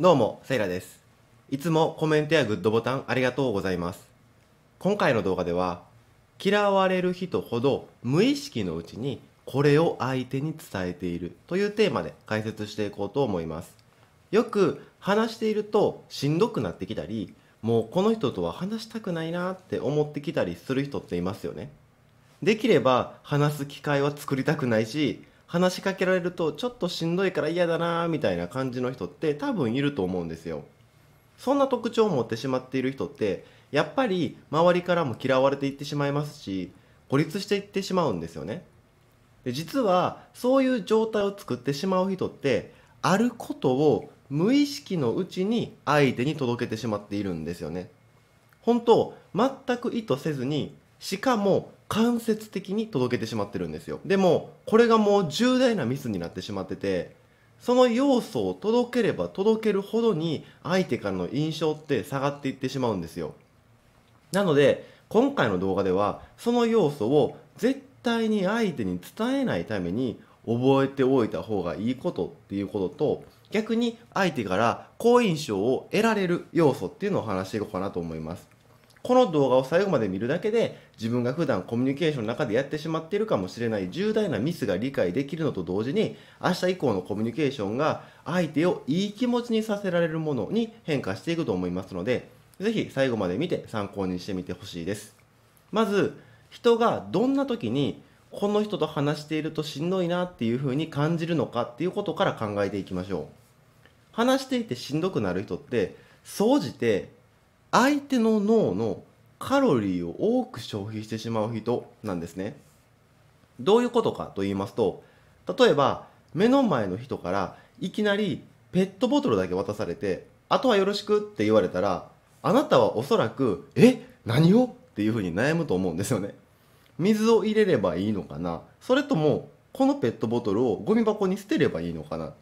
どうも、セイラです。いつもコメントやグッドボタンありがとうございます。今回の動画では、嫌われる人ほど無意識のうちにこれを相手に伝えているというテーマで解説していこうと思います。よく話しているとしんどくなってきたり、もうこの人とは話したくないなって思ってきたりする人っていますよね。できれば話す機会は作りたくないし、話しかけられるとちょっとしんどいから嫌だなみたいな感じの人って多分いると思うんですよそんな特徴を持ってしまっている人ってやっぱり周りからも嫌われていってしまいますし孤立していってしまうんですよねで実はそういう状態を作ってしまう人ってあることを無意識のうちに相手に届けてしまっているんですよね本当全く意図せずにしかも間接的に届けてしまってるんですよでもこれがもう重大なミスになってしまっててその要素を届ければ届けるほどに相手からの印象って下がっていってしまうんですよなので今回の動画ではその要素を絶対に相手に伝えないために覚えておいた方がいいことっていうことと逆に相手から好印象を得られる要素っていうのを話していこうかなと思いますこの動画を最後まで見るだけで自分が普段コミュニケーションの中でやってしまっているかもしれない重大なミスが理解できるのと同時に明日以降のコミュニケーションが相手をいい気持ちにさせられるものに変化していくと思いますのでぜひ最後まで見て参考にしてみてほしいですまず人がどんな時にこの人と話しているとしんどいなっていう風に感じるのかっていうことから考えていきましょう話していてしんどくなる人って総じて相手の脳のカロリーを多く消費してしまう人なんですねどういうことかと言いますと例えば目の前の人からいきなりペットボトルだけ渡されてあとはよろしくって言われたらあなたはおそらくえ何をっていうふうに悩むと思うんですよね水を入れればいいのかなそれともこのペットボトルをゴミ箱に捨てればいいのかな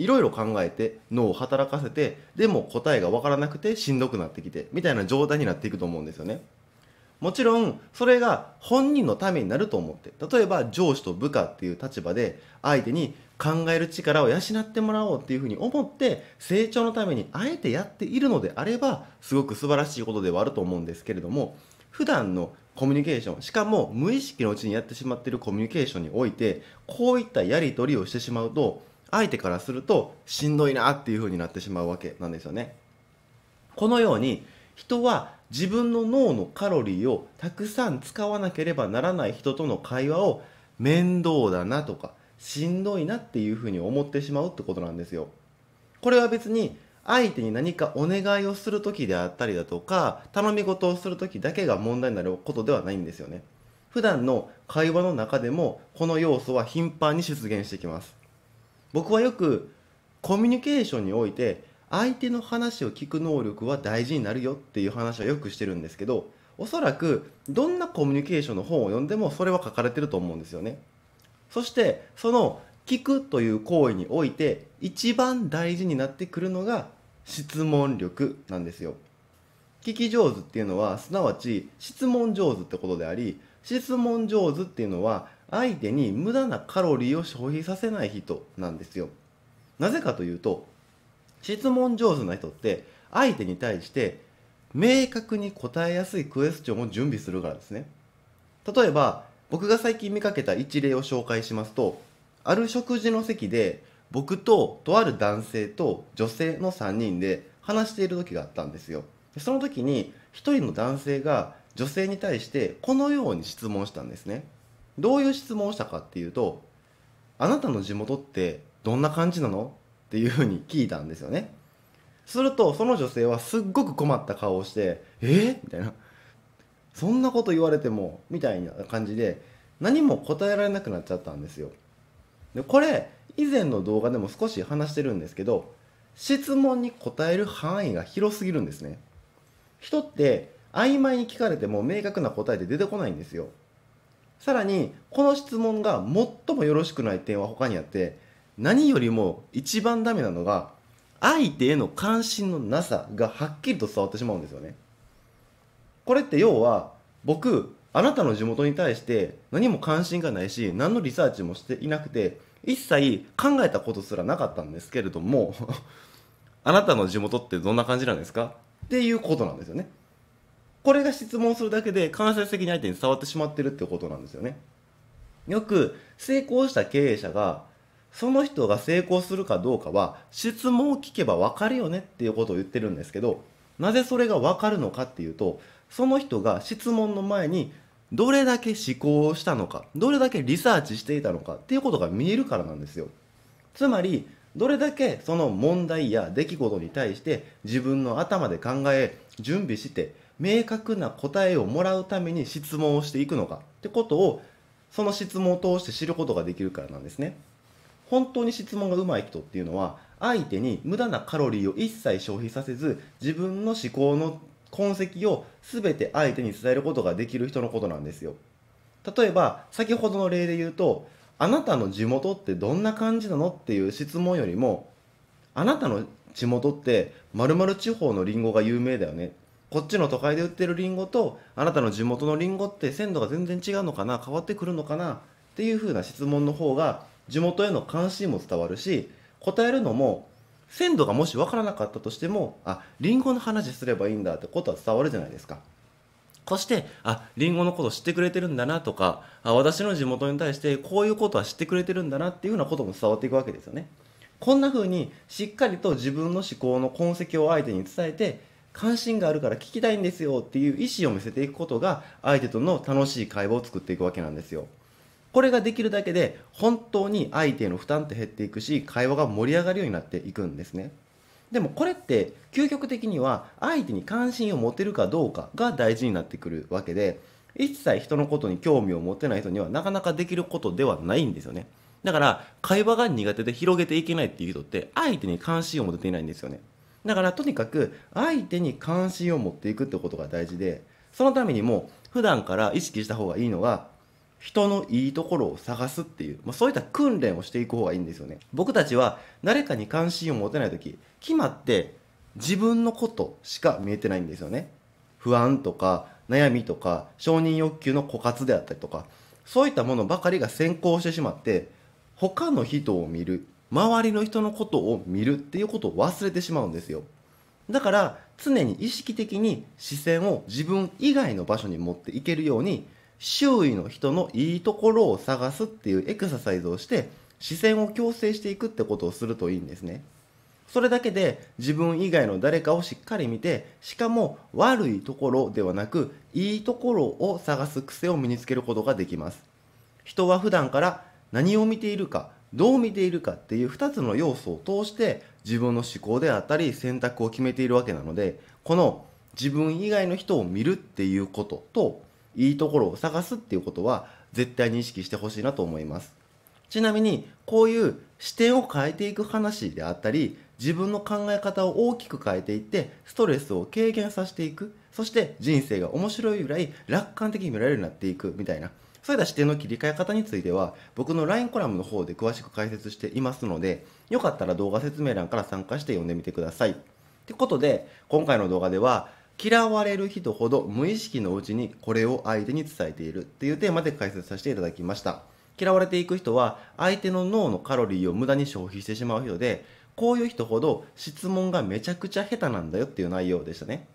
いろいろ考えて脳を働かせてでも答えが分からなくてしんどくなってきてみたいな状態になっていくと思うんですよね。もちろんそれが本人のためになると思って例えば上司と部下っていう立場で相手に考える力を養ってもらおうっていうふうに思って成長のためにあえてやっているのであればすごく素晴らしいことではあると思うんですけれども普段のコミュニケーションしかも無意識のうちにやってしまっているコミュニケーションにおいてこういったやり取りをしてしまうと相手からするとしんどいなっていう風になってしまうわけなんですよね。このように人は自分の脳のカロリーをたくさん使わなければならない人との会話を面倒だなとかしんどいなっていうふうに思ってしまうってことなんですよ。これは別に相手に何かお願いをする時であったりだとか頼み事をする時だけが問題になることではないんですよね。普段の会話の中でもこの要素は頻繁に出現してきます。僕はよくコミュニケーションにおいて相手の話を聞く能力は大事になるよっていう話はよくしてるんですけどおそらくどんなコミュニケーションの本を読んでもそれは書かれてると思うんですよねそしてその聞くという行為において一番大事になってくるのが質問力なんですよ聞き上手っていうのはすなわち質問上手ってことであり質問上手っていうのは相手に無駄なカロリーを消費させない人なんですよなぜかというと質問上手な人って相手に対して明確に答えやすいクエスチョンを準備するからですね例えば僕が最近見かけた一例を紹介しますとある食事の席で僕ととある男性と女性の3人で話している時があったんですよその時に一人の男性が女性に対してこのように質問したんですねどういう質問をしたかっていうと「あなたの地元ってどんな感じなの?」っていうふうに聞いたんですよね。するとその女性はすっごく困った顔をして「えみたいな「そんなこと言われても」みたいな感じで何も答えられなくなっちゃったんですよ。でこれ以前の動画でも少し話してるんですけど質問に答える範囲が広すぎるんですね。人って曖昧に聞かれても明確な答えで出てこないんですよ。さらにこの質問が最もよろしくない点は他にあって何よりも一番ダメなのが相手への関心のなさがはっきりと伝わってしまうんですよね。これって要は僕あなたの地元に対して何も関心がないし何のリサーチもしていなくて一切考えたことすらなかったんですけれども あなたの地元ってどんな感じなんですかっていうことなんですよね。これが質問するだけで間接的に相手に伝わってしまってるってことなんですよね。よく成功した経営者がその人が成功するかどうかは質問を聞けば分かるよねっていうことを言ってるんですけどなぜそれが分かるのかっていうとその人が質問の前にどれだけ思考をしたのかどれだけリサーチしていたのかっていうことが見えるからなんですよつまりどれだけその問題や出来事に対して自分の頭で考え準備して明確な答えをもらうために質問をしていくのかってことをその質問を通して知ることができるからなんですね本当に質問が上手い人っていうのは相手に無駄なカロリーを一切消費させず自分の思考の痕跡を全て相手に伝えることができる人のことなんですよ例えば先ほどの例で言うとあなたの地元ってどんな感じなのっていう質問よりもあなたの地元って〇〇地方のりんごが有名だよねこっちの都会で売ってるりんごとあなたの地元のりんごって鮮度が全然違うのかな変わってくるのかなっていう風な質問の方が地元への関心も伝わるし答えるのも鮮度がもし分からなかったとしてもありんごの話すればいいんだってことは伝わるじゃないですか。そしてありんごのこと知ってくれてるんだなとかあ私の地元に対してこういうことは知ってくれてるんだなっていうようなことも伝わっていくわけですよね。こんな風にしっかりと自分の思考の痕跡を相手に伝えて関心があるから聞きたいんですよっていう意思を見せていくことが相手との楽しい会話を作っていくわけなんですよ。これができるだけで本当に相手への負担って減っていくし会話が盛り上がるようになっていくんですね。でもこれって究極的には相手に関心を持てるかどうかが大事になってくるわけで一切人のことに興味を持てない人にはなかなかできることではないんですよね。だから会話が苦手で広げていけないっていう人って相手に関心を持てていないんですよね。だからとにかく相手に関心を持っていくってことが大事でそのためにも普段から意識した方がいいのは人のいいところを探すっていう、まあ、そういった訓練をしていく方がいいんですよね僕たちは誰かに関心を持てない時決まって自分のことしか見えてないんですよね不安とか悩みとか承認欲求の枯渇であったりとかそういったものばかりが先行してしまって他の人を見る周りの人のことを見るっていうことを忘れてしまうんですよだから常に意識的に視線を自分以外の場所に持っていけるように周囲の人のいいところを探すっていうエクササイズをして視線を矯正していくってことをするといいんですねそれだけで自分以外の誰かをしっかり見てしかも悪いところではなくいいところを探す癖を身につけることができます人は普段から何を見ているかどう見ているかっていう2つの要素を通して自分の思考であったり選択を決めているわけなのでこの自分以外の人を見るっていうことといいところを探すっていうことは絶対に意識してほしいなと思いますちなみにこういう視点を変えていく話であったり自分の考え方を大きく変えていってストレスを軽減させていくそして人生が面白いぐらい楽観的に見られるようになっていくみたいなそういった視点の切り替え方については、僕の LINE コラムの方で詳しく解説していますので、よかったら動画説明欄から参加して読んでみてください。ってことで、今回の動画では、嫌われる人ほど無意識のうちにこれを相手に伝えているっていうテーマで解説させていただきました。嫌われていく人は相手の脳のカロリーを無駄に消費してしまう人で、こういう人ほど質問がめちゃくちゃ下手なんだよっていう内容でしたね。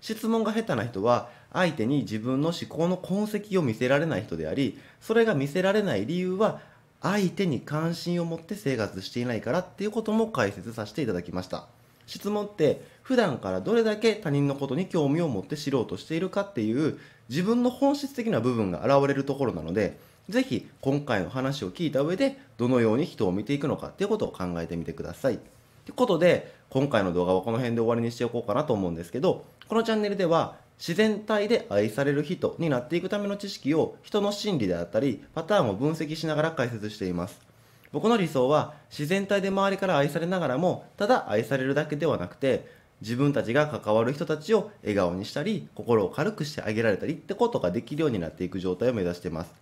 質問が下手な人は相手に自分の思考の痕跡を見せられない人でありそれが見せられない理由は相手に関心を持って生活していないからっていうことも解説させていただきました質問って普段からどれだけ他人のことに興味を持って知ろうとしているかっていう自分の本質的な部分が現れるところなので是非今回の話を聞いた上でどのように人を見ていくのかっていうことを考えてみてください。ってことで、今回の動画はこの辺で終わりにしておこうかなと思うんですけど、このチャンネルでは自然体で愛される人になっていくための知識を人の心理であったり、パターンを分析しながら解説しています。僕の理想は自然体で周りから愛されながらも、ただ愛されるだけではなくて、自分たちが関わる人たちを笑顔にしたり、心を軽くしてあげられたりってことができるようになっていく状態を目指しています。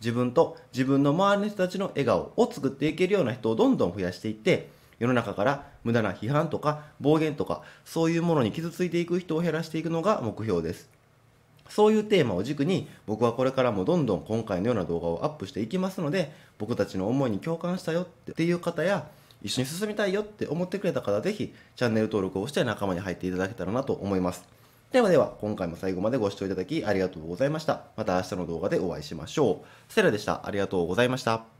自分と自分の周りの人たちの笑顔を作っていけるような人をどんどん増やしていって、世の中から無駄な批判とか暴言とかそういうものに傷ついていく人を減らしていくのが目標ですそういうテーマを軸に僕はこれからもどんどん今回のような動画をアップしていきますので僕たちの思いに共感したよっていう方や一緒に進みたいよって思ってくれた方ぜひチャンネル登録をして仲間に入っていただけたらなと思いますではでは今回も最後までご視聴いただきありがとうございましたまた明日の動画でお会いしましょうセラでしたありがとうございました